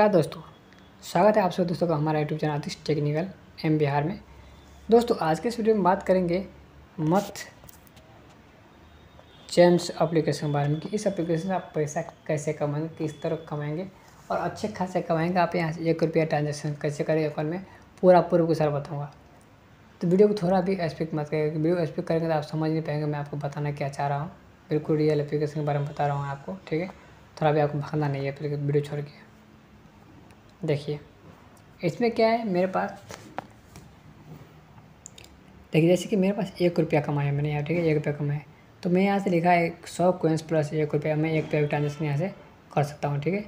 नमस्कार दोस्तों स्वागत है आप सब दोस्तों का हमारा YouTube channel Atish technical M Bihar में दोस्तों आज के इस वीडियो में बात करेंगे मथ चैम्स एप्लीकेशन के बारे में कि इस एप्लीकेशन से आप पैसा कैसे कमाएंगे किस तरह कमाएंगे और अच्छे खासे कमाएंगे आप यहाँ से एक रुपया ट्रांजेक्शन कैसे करेंगे अकाउंट में पूरा पूर्व को सर बताऊँगा तो वीडियो को थोड़ा भी एक्सपेक्ट मत करेगा वीडियो एक्सपेक्ट करेंगे तो आप समझ नहीं पाएंगे मैं आपको बताना क्या चाह रहा हूँ बिल्कुल रियल एप्लीकेशन के बारे में बता रहा हूँ आपको ठीक है थोड़ा भी आपको भागना नहीं है वीडियो छोड़ के देखिए इसमें क्या है मेरे पास देखिए जैसे कि मेरे पास एक रुपया कमाया मैंने यहाँ ठीक है एक रुपया कमाया तो मैं यहाँ से लिखा है सौ कोइंस प्लस एक रुपया मैं एक रुपया ट्रांजेक्शन यहाँ से कर सकता हूँ ठीक है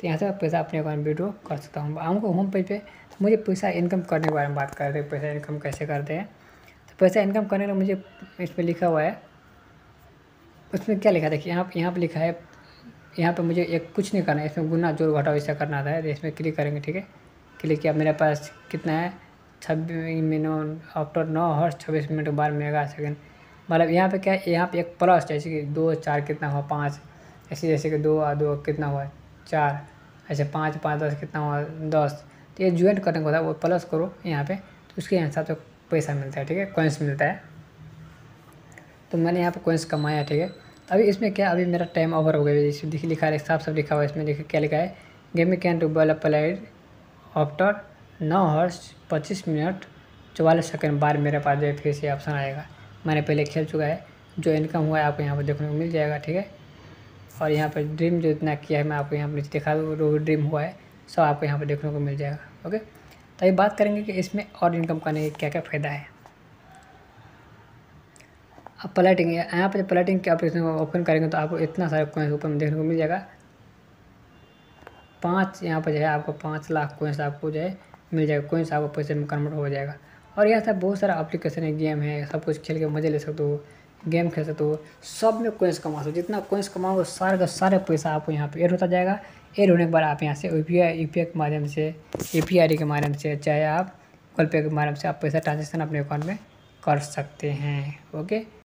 तो यहाँ से पैसा अपने अकाउंट विड्रो कर सकता हूँ हमको होम पेज पे तो मुझे पैसा इनकम करने के बारे में बात रहे हैं पैसा इनकम कैसे करते हैं तो पैसा इनकम करने का मुझे इस पर लिखा हुआ है उसमें क्या लिखा देखिए यहाँ यहाँ पर लिखा है यहाँ पर मुझे एक कुछ नहीं करना है इसमें गुना जोड़ घटाओ ऐसा करना आता है तो इसमें क्लिक करेंगे ठीक है क्लिक किया मेरे पास कितना है छब्बीस मिनट आफ्टर नौ हर्स छब्बीस मिनट बारह मेगा सेकेंड मतलब यहाँ पे क्या है यहाँ पे एक प्लस जैसे कि दो चार कितना हुआ पाँच ऐसे जैसे कि दो दो कितना हुआ चार ऐसे पाँच पाँच दस कितना हुआ दस तो ये ज्वाइंट करने को होता है वो प्लस करो यहाँ पे तो उसके हिसाब से पैसा मिलता है ठीक है कोइंस मिलता है तो मैंने यहाँ पे कोइंस कमाया ठीक है अभी इसमें क्या अभी मेरा टाइम ओवर हो गया जैसे दिख लिखा है साफ साफ लिखा हुआ है इसमें देखिए क्या लिखा है game can to be applied after नौ हर्स पच्चीस मिनट चौवालीस सेकंड बाद मेरे पास जो है फिर से ऑप्शन आएगा मैंने पहले खेल चुका है जो इनकम हुआ है आपको यहाँ पर देखने को मिल जाएगा ठीक है और यहाँ पर ड्रीम जो इतना किया है मैं आपको यहाँ पर नीचे दिखा दूँ जो ड्रीम हुआ है सब आपको यहाँ पर देखने को मिल जाएगा ओके तो ये बात करेंगे कि इसमें और इनकम करने का क्या क्या फ़ायदा है अब प्लटिंग यहाँ पर प्लेटिंग के ऑप्शन को ओपन करेंगे तो आपको इतना सारा कोइंस ऊपर में देखने को मिल जाएगा पाँच यहाँ पर जो है आपको पाँच लाख कोइंस आपको जो है मिल जाएगा कोइंस आपको पैसे में कन्वर्ट हो जाएगा और यह सब बहुत सारा अप्लीकेशन है गेम है सब कुछ खेल के मज़े ले सकते हो गेम खेल सकते हो सब में कोइंस कमा सकते हो जितना कोइंस कमाओगे सारे का सारे पैसा आपको यहाँ पर एड होता जाएगा एड होने के बाद आप यहाँ से यू पी आई के माध्यम से ए पी आई के माध्यम से चाहे आप गूगल पे के माध्यम से आप पैसा ट्रांजेक्शन अपने अकाउंट में कर सकते हैं ओके